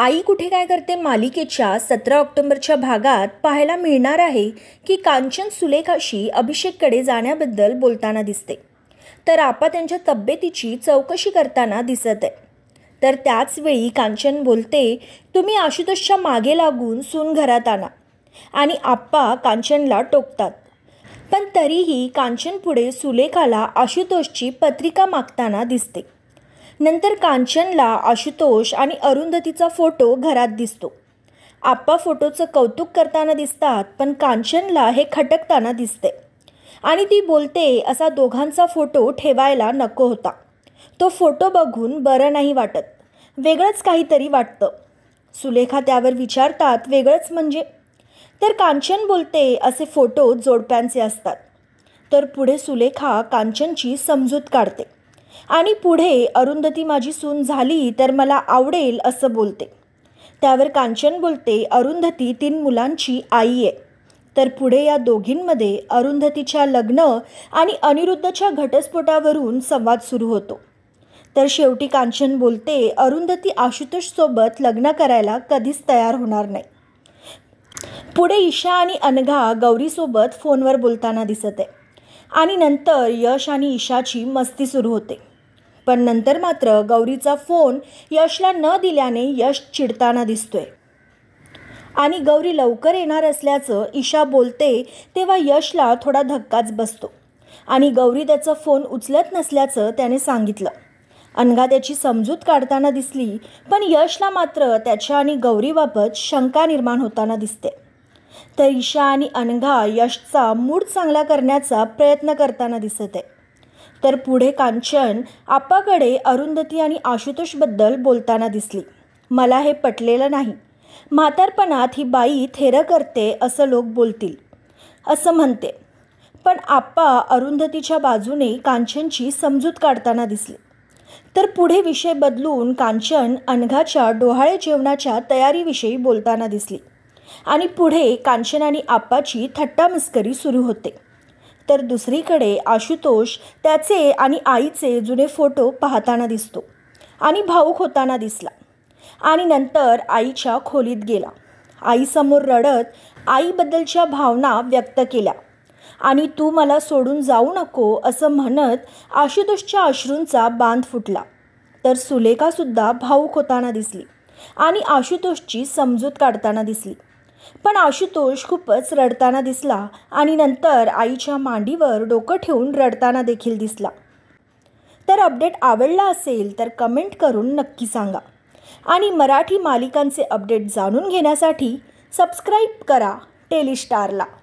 आई कुठे काय करते मालिकेच्या सतरा ऑक्टोबरच्या भागात पाहायला मिळणार आहे की कांचन सुलेखाशी अभिषेककडे जाण्याबद्दल बोलताना दिसते तर आपा त्यांच्या तब्येतीची चौकशी करताना दिसत आहे तर त्याचवेळी कांचन बोलते तुम्ही आशुतोषच्या मागे लागून सून घरात आणा आणि आप्पा कांचनला टोकतात पण तरीही कांचन पुढे सुलेखाला आशुतोषची पत्रिका मागताना दिसते नंतर कांचनला आशुतोष आणि अरुंधतीचा फोटो घरात दिसतो आप्पा फोटोचं कौतुक करताना दिसतात पण कांचनला हे खटकताना दिसते आणि ती बोलते असा दोघांचा फोटो ठेवायला नको होता तो फोटो बघून बरं नाही वाटत वेगळंच काहीतरी वाटतं सुलेखा त्यावर विचारतात वेगळंच म्हणजे तर कांचन बोलते असे फोटो जोडप्यांचे असतात तर पुढे सुलेखा कांचनची समजूत काढते आणि पुढे अरुंधती माझी सून झाली तर मला आवडेल असं बोलते त्यावर कांचन बोलते अरुंधती तीन मुलांची आई आहे तर पुढे या दोघींमध्ये अरुंधतीच्या लग्न आणि अनिरुद्धच्या घटस्फोटावरून संवाद सुरू होतो तर शेवटी कांचन बोलते अरुंधती आशुतोषसोबत लग्न करायला कधीच तयार होणार नाही पुढे ईशा आणि अनघा गौरीसोबत फोनवर बोलताना दिसत आहे आणि नंतर यश आणि ईशाची मस्ती सुरू होते पण नंतर मात्र गौरीचा फोन यशला न दिल्याने यश चिडताना दिसतोय आणि गौरी लवकर येणार असल्याचं ईशा बोलते तेव्हा यशला थोडा धक्काच बसतो आणि गौरी त्याचा फोन उचलत नसल्याचं त्याने सांगितलं अनघा त्याची समजूत काढताना दिसली पण यशला मात्र त्याच्या आणि गौरीबाबत शंका निर्माण होताना दिसते तर ईशा आणि अनघा यशचा मूड चांगला करण्याचा प्रयत्न करताना दिसत आहे तर पुढे कांचन आपाकडे अरुंधती आणि आशुतोषबद्दल बोलताना दिसली मला हे पटलेलं नाही म्हातारपणात ही बाई थेरं करते असं लोक बोलतील असं म्हणते पण आप्पा अरुंधतीच्या बाजूने कांचनची समजूत काढताना दिसली तर पुढे विषय बदलून कांचन अनघाच्या डोहाळे जेवणाच्या तयारीविषयी बोलताना दिसली आणि पुढे कांचन आणि आप्पाची थट्टामस्करी सुरू होते तर दुसरीकडे आशुतोष त्याचे आणि आईचे जुने फोटो पाहताना दिसतो आणि भाऊक होताना दिसला आणि नंतर आईच्या खोलीत गेला आईसमोर रडत आईबद्दलच्या भावना व्यक्त केल्या आणि तू मला सोडून जाऊ नको असं म्हणत आशुतोषच्या अश्रूंचा बांध फुटला तर सुलेखासुद्धा भाऊक होताना दिसली आणि आशुतोषची समजूत काढताना दिसली पण आशुतोष खूपच रडताना दिसला आणि नंतर आईच्या मांडीवर डोकं ठेवून रडताना देखील दिसला तर अपडेट आवडला असेल तर कमेंट करून नक्की सांगा आणि मराठी मालिकांचे अपडेट जाणून घेण्यासाठी सबस्क्राईब करा टेलिस्टारला